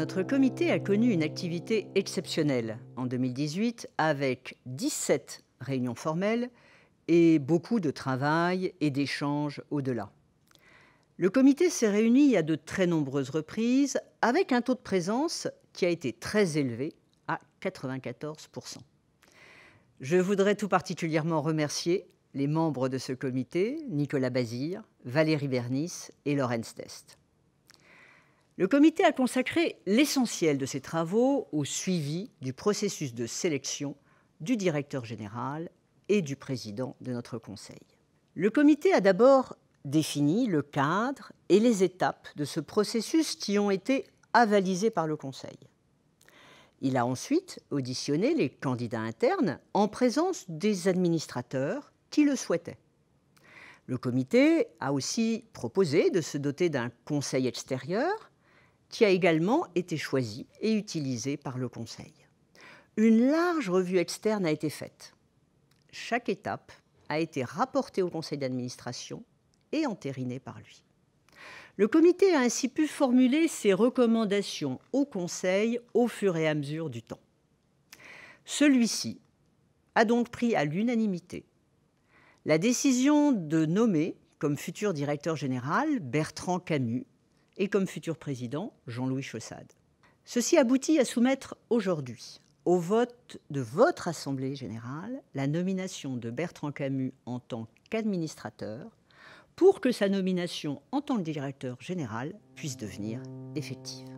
Notre comité a connu une activité exceptionnelle en 2018 avec 17 réunions formelles et beaucoup de travail et d'échanges au-delà. Le comité s'est réuni à de très nombreuses reprises avec un taux de présence qui a été très élevé à 94%. Je voudrais tout particulièrement remercier les membres de ce comité, Nicolas Bazir, Valérie Bernis et Lorenz Test. Le comité a consacré l'essentiel de ses travaux au suivi du processus de sélection du directeur général et du président de notre conseil. Le comité a d'abord défini le cadre et les étapes de ce processus qui ont été avalisées par le conseil. Il a ensuite auditionné les candidats internes en présence des administrateurs qui le souhaitaient. Le comité a aussi proposé de se doter d'un conseil extérieur qui a également été choisi et utilisé par le Conseil. Une large revue externe a été faite. Chaque étape a été rapportée au Conseil d'administration et entérinée par lui. Le comité a ainsi pu formuler ses recommandations au Conseil au fur et à mesure du temps. Celui-ci a donc pris à l'unanimité la décision de nommer comme futur directeur général Bertrand Camus, et comme futur président Jean-Louis Chaussade. Ceci aboutit à soumettre aujourd'hui au vote de votre Assemblée générale la nomination de Bertrand Camus en tant qu'administrateur pour que sa nomination en tant que directeur général puisse devenir effective.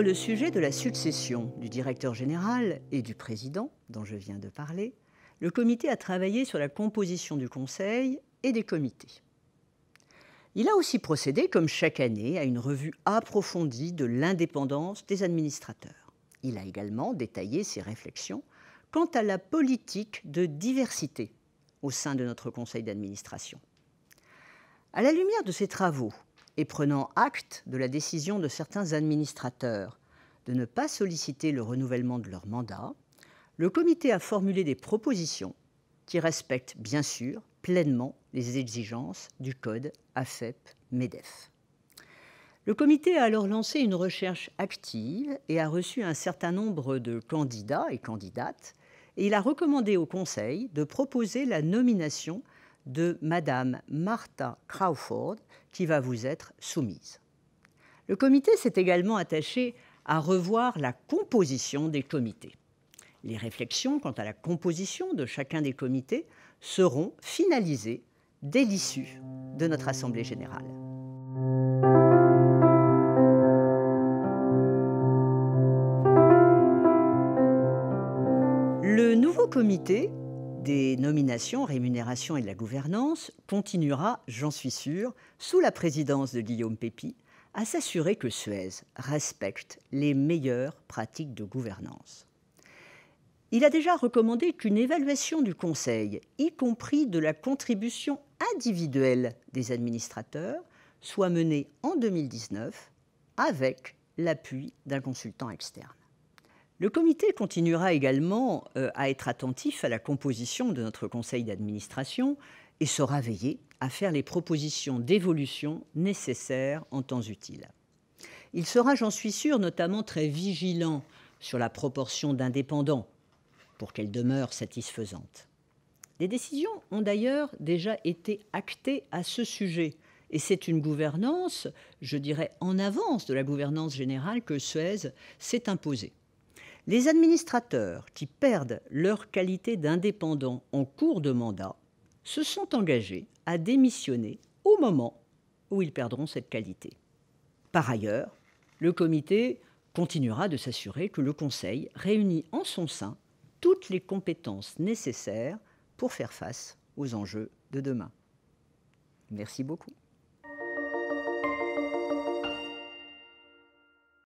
le sujet de la succession du directeur général et du président, dont je viens de parler, le comité a travaillé sur la composition du conseil et des comités. Il a aussi procédé, comme chaque année, à une revue approfondie de l'indépendance des administrateurs. Il a également détaillé ses réflexions quant à la politique de diversité au sein de notre conseil d'administration. À la lumière de ces travaux et prenant acte de la décision de certains administrateurs de ne pas solliciter le renouvellement de leur mandat, le comité a formulé des propositions qui respectent bien sûr pleinement les exigences du code AFEP-MEDEF. Le comité a alors lancé une recherche active et a reçu un certain nombre de candidats et candidates, et il a recommandé au Conseil de proposer la nomination de Madame Martha Crawford qui va vous être soumise. Le comité s'est également attaché à revoir la composition des comités. Les réflexions quant à la composition de chacun des comités seront finalisées dès l'issue de notre Assemblée générale. Le nouveau comité des nominations, rémunérations et de la gouvernance continuera, j'en suis sûr, sous la présidence de Guillaume Pépi, à s'assurer que Suez respecte les meilleures pratiques de gouvernance. Il a déjà recommandé qu'une évaluation du Conseil, y compris de la contribution individuelle des administrateurs, soit menée en 2019 avec l'appui d'un consultant externe. Le comité continuera également euh, à être attentif à la composition de notre conseil d'administration et sera veillé à faire les propositions d'évolution nécessaires en temps utile. Il sera, j'en suis sûr, notamment très vigilant sur la proportion d'indépendants pour qu'elle demeure satisfaisante. Des décisions ont d'ailleurs déjà été actées à ce sujet et c'est une gouvernance, je dirais, en avance de la gouvernance générale que Suez s'est imposée. Les administrateurs qui perdent leur qualité d'indépendant en cours de mandat se sont engagés à démissionner au moment où ils perdront cette qualité. Par ailleurs, le comité continuera de s'assurer que le Conseil réunit en son sein toutes les compétences nécessaires pour faire face aux enjeux de demain. Merci beaucoup.